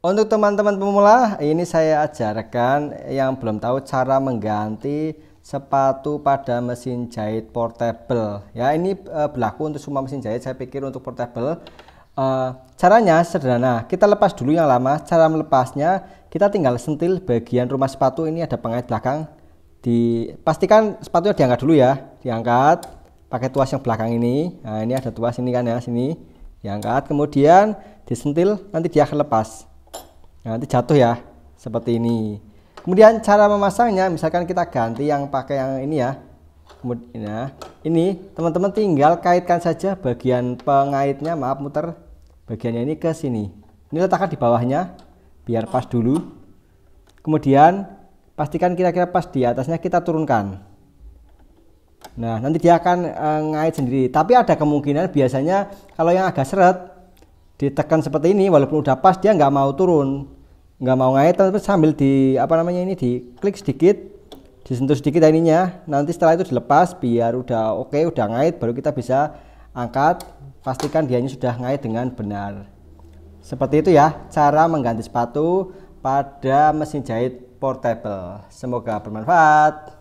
Untuk teman-teman pemula, ini saya ajarkan yang belum tahu cara mengganti sepatu pada mesin jahit portable. Ya, ini uh, berlaku untuk semua mesin jahit. Saya pikir untuk portable Uh, caranya sederhana. Kita lepas dulu yang lama. Cara melepasnya, kita tinggal sentil bagian rumah sepatu ini ada pengait belakang. Dipastikan sepatunya diangkat dulu ya, diangkat pakai tuas yang belakang ini. Nah, ini ada tuas ini kan ya, sini diangkat. Kemudian disentil, nanti dia akan lepas Nah, nanti jatuh ya seperti ini. Kemudian cara memasangnya misalkan kita ganti yang pakai yang ini ya. Kemudian nah, ini teman-teman tinggal kaitkan saja bagian pengaitnya maaf muter bagiannya ini ke sini. Ini letakkan di bawahnya biar pas dulu. Kemudian pastikan kira-kira pas di atasnya kita turunkan. Nah, nanti dia akan e, ngait sendiri. Tapi ada kemungkinan biasanya kalau yang agak seret ditekan seperti ini walaupun udah pas dia nggak mau turun nggak mau ngait tapi sambil di apa namanya ini di klik sedikit disentuh sedikit ininya nanti setelah itu dilepas biar udah oke okay, udah ngait baru kita bisa angkat pastikan dianya sudah ngait dengan benar seperti itu ya cara mengganti sepatu pada mesin jahit portable semoga bermanfaat